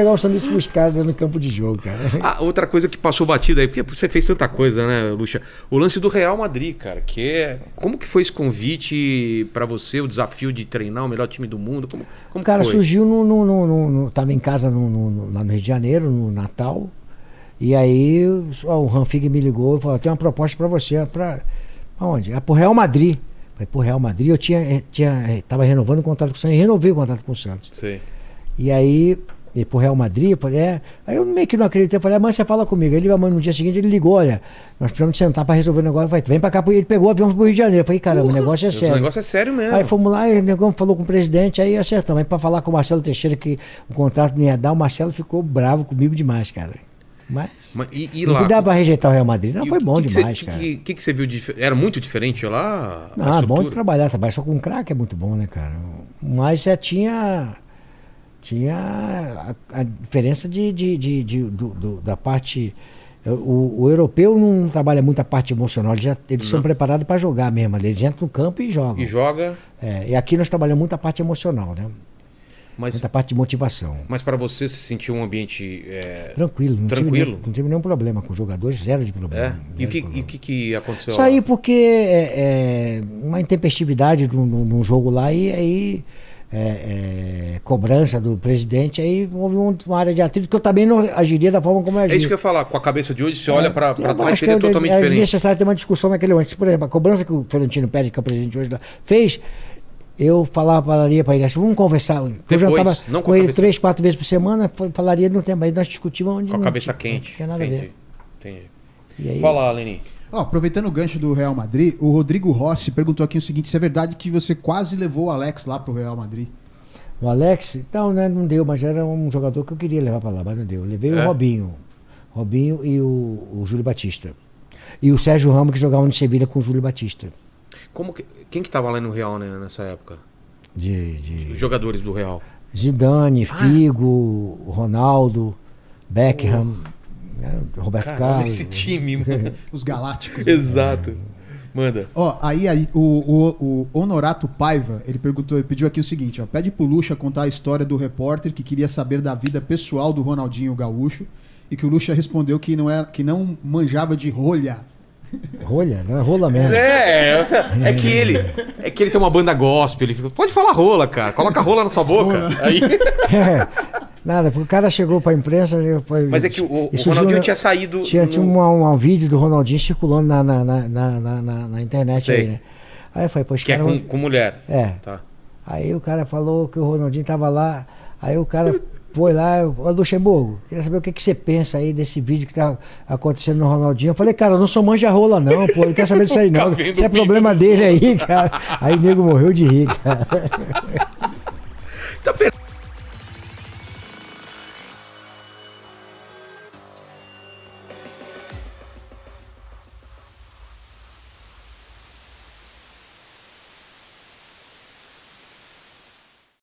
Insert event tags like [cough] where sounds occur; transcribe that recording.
pegar o sanduíche buscar no campo de jogo, cara. [laughs] Ah, outra coisa que passou batida aí, porque você fez tanta coisa, né, Lucha? O lance do Real Madrid, cara, que é... Como que foi esse convite para você, o desafio de treinar o melhor time do mundo? Como, como cara, foi? surgiu no, no, no, no, Tava em casa no, lá no Rio de Janeiro, no Natal, e aí o Ranfig me ligou e falou, tem uma proposta para você, para Aonde? É pro Real Madrid. Falei, pro Real Madrid, eu tinha, eh, tinha, eh, tava renovando o contrato com o Santos, renovei o contrato com o Santos. Sim. E aí e pro Real Madrid, eu falei, é. Aí eu meio que não acreditei, eu falei, amanhã ah, você fala comigo. Ele, ah, mãe no dia seguinte, ele ligou, olha, nós precisamos sentar pra resolver o negócio. Eu falei, vem pra cá, ele pegou o avião pro Rio de Janeiro. Eu falei, caramba, Porra, o negócio é sério. O negócio é sério mesmo. Aí fomos lá, e o negócio falou com o presidente, aí acertamos. Aí pra falar com o Marcelo Teixeira que o contrato não ia dar, o Marcelo ficou bravo comigo demais, cara. Mas, Mas e, e lá, dá pra rejeitar o Real Madrid. Não, foi bom que demais, que cê, cara. O que, que, você viu? De, era muito diferente lá? Ah, bom de trabalhar. Trabalhar só com craque é muito bom, né, cara? Mas já tinha tinha a, a diferença de, de, de, de do, do, da parte. Eh, o, o, europeu não trabalha muito a parte emocional, eles, já, eles são preparados para jogar mesmo. Eles entram no campo e jogam. E joga. É, e aqui nós trabalhamos muito a parte emocional, né? Mas, muita parte de motivação. Mas para você se sentir um ambiente é... tranquilo, não tranquilo, tive, não tive nenhum problema com os jogadores, zero de problema. É? Zero e o que, problema. E que, que aconteceu? Isso aí porque é, uma intempestividade num, num jogo lá e aí é, é, cobrança do presidente, aí houve uma área de atrito que eu também não agiria da forma como eu agi. É isso que eu ia falar, com a cabeça de hoje, você olha para trás, seria é eu, totalmente é diferente. É necessário ter uma discussão naquele momento. Por exemplo, a cobrança que o Ferentino pede que é o presidente hoje fez, eu falava, falaria para ele, vamos conversar. Depois, eu jantava não com, ele três, quatro vezes por semana, falaria no tema, aí nós discutimos onde. Com a não, cabeça quente. Não tem nada Entendi. a ver. Entendi. Aí... Fala, Lenin. Oh, aproveitando o gancho do Real Madrid, o Rodrigo Rossi perguntou aqui o seguinte: se é verdade que você quase levou o Alex lá pro Real Madrid? O Alex, então, né, não deu, mas era um jogador que eu queria levar para lá, mas não deu. levei é. o Robinho. Robinho e o, o, Júlio Batista. E o Sérgio Ramos, que jogava no Sevilla com o Júlio Batista. Como que, quem que estava lá no Real né, nessa época? De, de... Os jogadores do Real. Zidane, ah. Figo, ah. Ronaldo, Beckham. Né? Roberto Caramba, Carlos. Esse né? time, [laughs] mano. Os Galácticos. Né? Exato. Né? Manda. Ó, aí, aí o, o, o, Honorato Paiva, ele perguntou, ele pediu aqui o seguinte, ó, pede pro Lucha contar a história do repórter que queria saber da vida pessoal do Ronaldinho Gaúcho e que o Lucha respondeu que não era, que não manjava de rolha. [laughs] Rolha? Não é rola mesmo. É, é que ele, é que ele tem uma banda gospel, ele fica, pode falar rola, cara, coloca rola na sua boca. Rola. Aí... [laughs] É. Nada, porque o cara chegou para a imprensa. Foi, Mas é que o, o Ronaldinho na, tinha saído. Tinha, no... tinha um, um, um, vídeo do Ronaldinho circulando na, na, na, na, na internet Sei. aí, né? Aí eu falei, poxa, Que é cara, é com, com, mulher. É. Tá. Aí o cara falou que o Ronaldinho tava lá. Aí o cara foi lá, o Luxemburgo, queria saber o que, que você pensa aí desse vídeo que tá acontecendo no Ronaldinho. Eu falei, cara, eu não sou manja-rola, não, pô, não quer saber disso aí, [laughs] tá não. Isso é problema dele aí, cara. Aí o nego morreu de rir, cara. tá perdendo.